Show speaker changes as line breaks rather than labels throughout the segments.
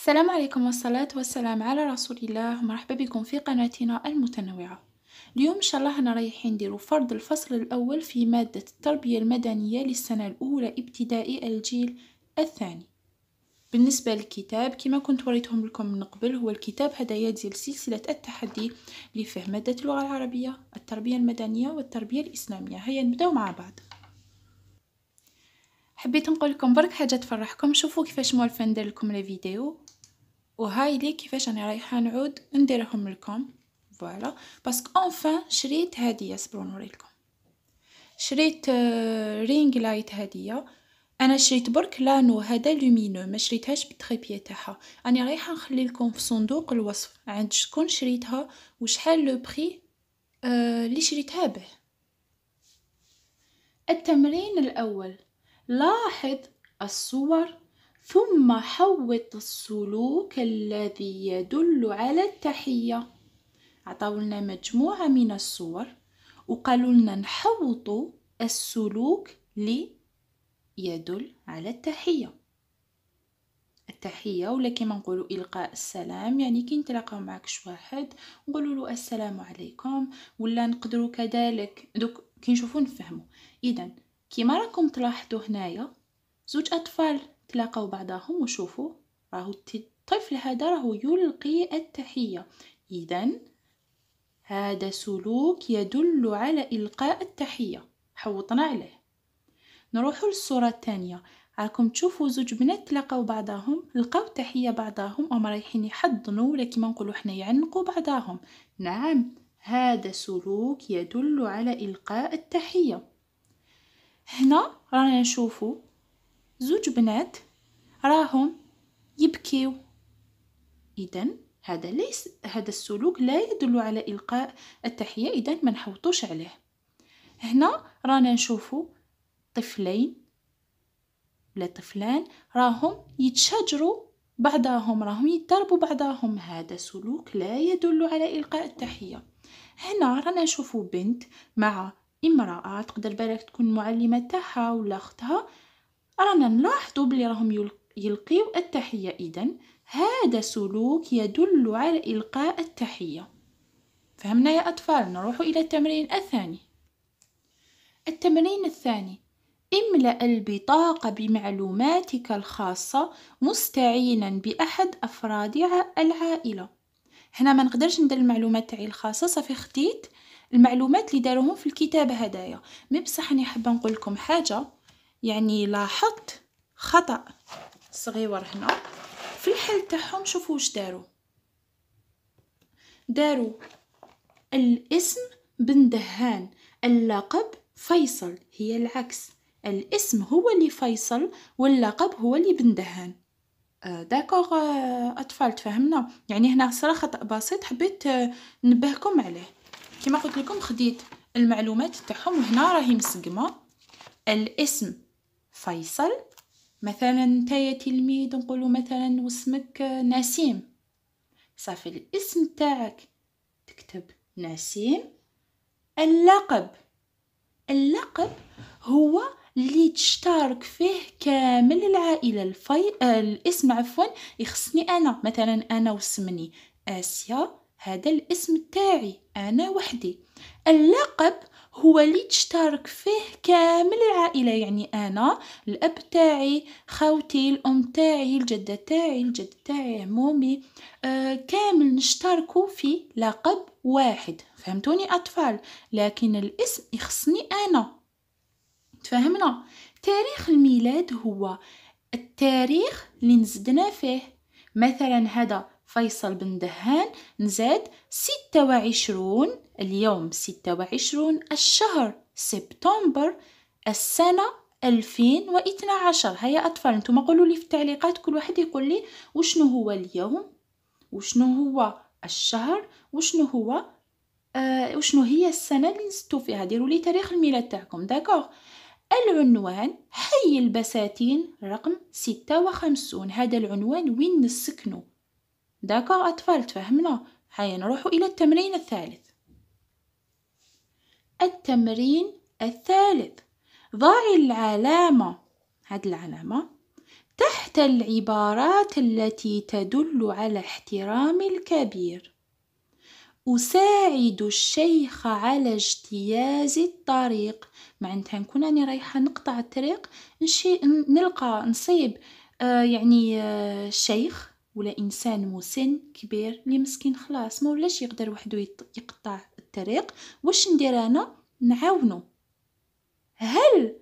السلام عليكم والصلاة والسلام على رسول الله مرحبا بكم في قناتنا المتنوعة اليوم إن شاء الله رايحين نديرو فرض الفصل الأول في مادة التربية المدنية للسنة الأولى ابتدائي الجيل الثاني بالنسبة للكتاب كما كنت وريتهم لكم من قبل هو الكتاب هدايا ديال سلسلة التحدي لفهم مادة اللغة العربية التربية المدنية والتربية الإسلامية هيا نبداو مع بعض حبيت نقول لكم برك حاجه تفرحكم شوفوا كيفاش مولفه ندير لكم لا فيديو وهاي لي كيفاش راني رايحه نعود نديرهم لكم فوالا باسكو اونفان شريت هديه صبروا نوريلكم شريت رينغ آه، لايت هديه انا شريت برك لانو هذا لومينو ما شريتهاش بالتريبي تاعها راني رايحه نخلي لكم في صندوق الوصف عند شكون شريتها وشحال لو بري اللي آه، شريتها به التمرين الاول لاحظ الصور ثم حوط السلوك الذي يدل على التحية عطاولنا مجموعة من الصور وقالوا لنا نحوطوا السلوك لي يدل على التحية التحية ولا كيما نقولوا إلقاء السلام يعني كي نتلاقاو معك واحد نقولوا له السلام عليكم ولا نقدروا كذلك دوك كي نشوفوا نفهموا إذا كيما راكم تلاحظوا هنايا زوج أطفال تلاقاو بعضهم وشوفوا راهو الطفل هذا راهو يلقي التحية إذا هذا سلوك يدل على إلقاء التحية حوطنا عليه نروحوا للصورة الثانية راكم تشوفوا زوج بنات تلاقاو بعضهم لقاو تحية بعضهم أو رايحين يحضنوا ولا كيما نقولوا حنا يعنقوا بعضهم نعم هذا سلوك يدل على إلقاء التحية هنا رانا نشوفوا زوج بنات راهم يبكيو اذا هذا ليس هذا السلوك لا يدل على القاء التحيه اذا ما نحوطوش عليه هنا رانا نشوفو طفلين ولا طفلان راهم يتشاجروا بعضهم راهم يضربوا بعضهم هذا سلوك لا يدل على القاء التحيه هنا رانا نشوفو بنت مع امراه تقدر بالك تكون معلمه تاعها ولا اختها رانا نلاحظو بلي راهم يلقيو التحية إذا هذا سلوك يدل على إلقاء التحية فهمنا يا أطفال نروح إلى التمرين الثاني التمرين الثاني املأ البطاقة بمعلوماتك الخاصة مستعينا بأحد أفراد العائلة هنا ما نقدرش ندير المعلومات تاعي الخاصة صافي خديت المعلومات اللي داروهم في الكتاب هدايا مي بصح حابة نقول لكم حاجة يعني لاحظت خطأ صغيور هنا في الحل تاعهم شوفوا واش داروا داروا الاسم بن دهان اللقب فيصل هي العكس الاسم هو اللي فيصل واللقب هو اللي بن دهان داكوغ آه، آه، اطفال تفهمنا يعني هنا صرا خطا بسيط حبيت آه، نبهكم عليه كما قلت لكم خديت المعلومات تاعهم وهنا راهي مسقمه الاسم فيصل مثلا انت يا تلميذ نقولوا مثلا واسمك نسيم صافي الاسم تاعك تكتب نسيم اللقب اللقب هو اللي تشترك فيه كامل العائله الفي... الاسم عفوا يخصني انا مثلا انا واسمني اسيا هذا الاسم تاعي انا وحدي اللقب هو اللي تشترك فيه كامل العائله يعني انا الاب تاعي خوتي الام تاعي الجده تاعي الجد تاعي عمومي آه كامل نشتركوا في لقب واحد فهمتوني اطفال لكن الاسم يخصني انا تفهمنا تاريخ الميلاد هو التاريخ اللي نزدنا فيه مثلا هذا فيصل بن دهان نزاد ستة وعشرون اليوم ستة وعشرون الشهر سبتمبر السنة ألفين واثنا عشر هيا أطفال نتوما قولوا لي في التعليقات كل واحد يقول لي وشنو هو اليوم وشنو هو الشهر وشنو هو آه وشنو هي السنة اللي نزتو فيها ديروا لي تاريخ الميلاد تاعكم داكوغ العنوان حي البساتين رقم ستة وخمسون هذا العنوان وين نسكنو داكا أطفال تفهمنا حينروحوا إلى التمرين الثالث التمرين الثالث ضع العلامة هاد العلامة تحت العبارات التي تدل على احترام الكبير أساعد الشيخ على اجتياز الطريق معناتها نكون أنا رايحة نقطع الطريق نشي نلقى نصيب آه يعني آه شيخ ولا انسان مسن كبير اللي مسكين خلاص ما ولاش يقدر وحده يقطع الطريق واش ندير انا نعاونه هل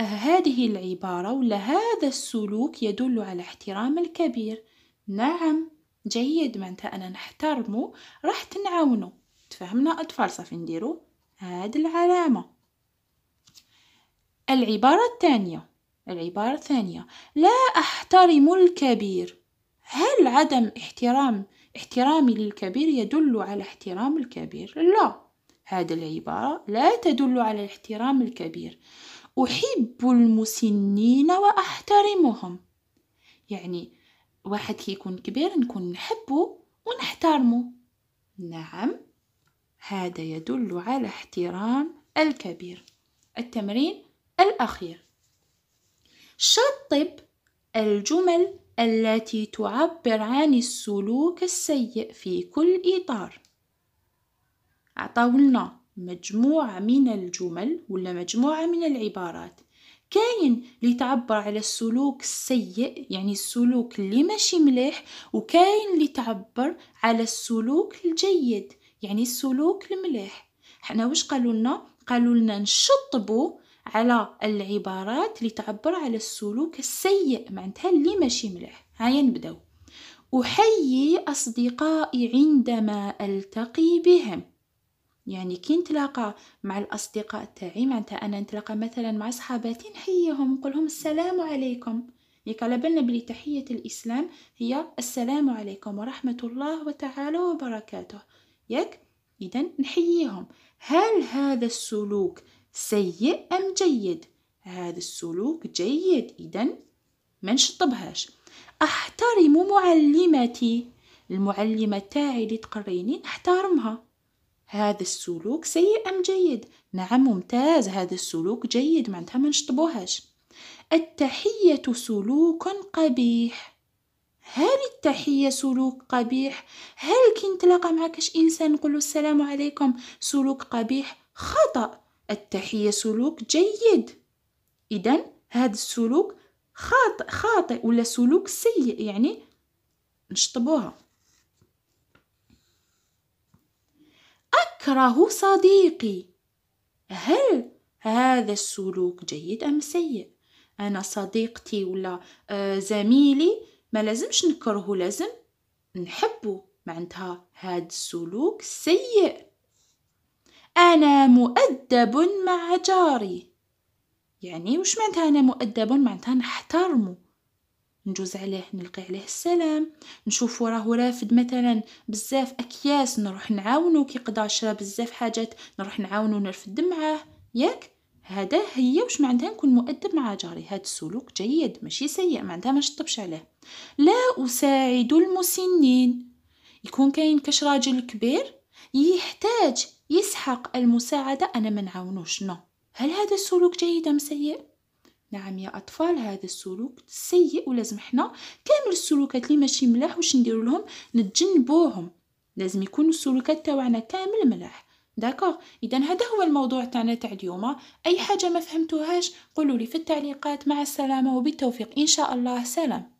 هذه العبارة ولا هذا السلوك يدل على احترام الكبير نعم جيد معناتها انا نحترمه راح تنعاونه تفهمنا اطفال صافي نديرو هاد العلامة العبارة الثانية العبارة الثانية لا أحترم الكبير هل عدم احترام احترامي للكبير يدل على احترام الكبير؟ لا هذه العبارة لا تدل على احترام الكبير أحب المسنين وأحترمهم يعني واحد كيكون كبير نكون نحبه ونحترمه نعم هذا يدل على احترام الكبير التمرين الأخير شطب الجمل التي تعبر عن السلوك السيء في كل إطار عطاولنا مجموعة من الجمل ولا مجموعة من العبارات كاين اللي تعبر على السلوك السيء يعني السلوك اللي ماشي مليح وكاين اللي تعبر على السلوك الجيد يعني السلوك المليح حنا واش قالوا لنا قالوا لنا نشطبوا على العبارات اللي تعبر على السلوك السيء معناتها اللي ماشي مليح هيا نبداو أحيي أصدقائي عندما ألتقي بهم يعني كي نتلاقى مع الأصدقاء تاعي معناتها أنا نتلاقى مثلا مع صحاباتي نحييهم نقولهم السلام عليكم ياك على بالنا بلي تحية الإسلام هي السلام عليكم ورحمة الله وتعالى وبركاته ياك إذا نحييهم هل هذا السلوك سيء أم جيد هذا السلوك جيد إذا ما نشطبهاش أحترم معلمتي المعلمة تاعي اللي تقريني نحترمها هذا السلوك سيء أم جيد؟ نعم ممتاز هذا السلوك جيد معناتها ما نشطبوهاش التحية سلوك قبيح هل التحية سلوك قبيح؟ هل كي نتلاقى مع كاش إنسان نقول السلام عليكم سلوك قبيح؟ خطأ التحية سلوك جيد إذا هذا السلوك خاطئ خاطئ ولا سلوك سيء يعني نشطبوها أكره صديقي هل هذا السلوك جيد أم سيء أنا صديقتي ولا آه، زميلي ما لازمش نكرهه لازم نحبه معنتها هذا السلوك سيء أنا مؤدب مع جاري يعني وش معناتها أنا مؤدب معناتها نحترمو نجوز عليه نلقي عليه السلام نشوفو وراه رافد مثلا بزاف اكياس نروح نعاونو كي قدا شرا بزاف حاجات نروح نعاونو نرفد معاه ياك هذا هي واش معناتها نكون مؤدب مع جاري هذا السلوك جيد ماشي سيء معناتها ما نشطبش عليه لا اساعد المسنين يكون كاين كاش راجل كبير يحتاج يسحق المساعدة أنا ما نعاونوش نو هل هذا السلوك جيد أم سيء؟ نعم يا أطفال هذا السلوك سيء ولازم حنا كامل السلوكات اللي ماشي ملاح واش نديرو لهم نتجنبوهم لازم يكون السلوكات تاعنا كامل ملاح داكوغ اذا هذا هو الموضوع تاعنا تاع اليوم اي حاجه ما فهمتوهاش قولوا لي في التعليقات مع السلامه وبالتوفيق ان شاء الله سلام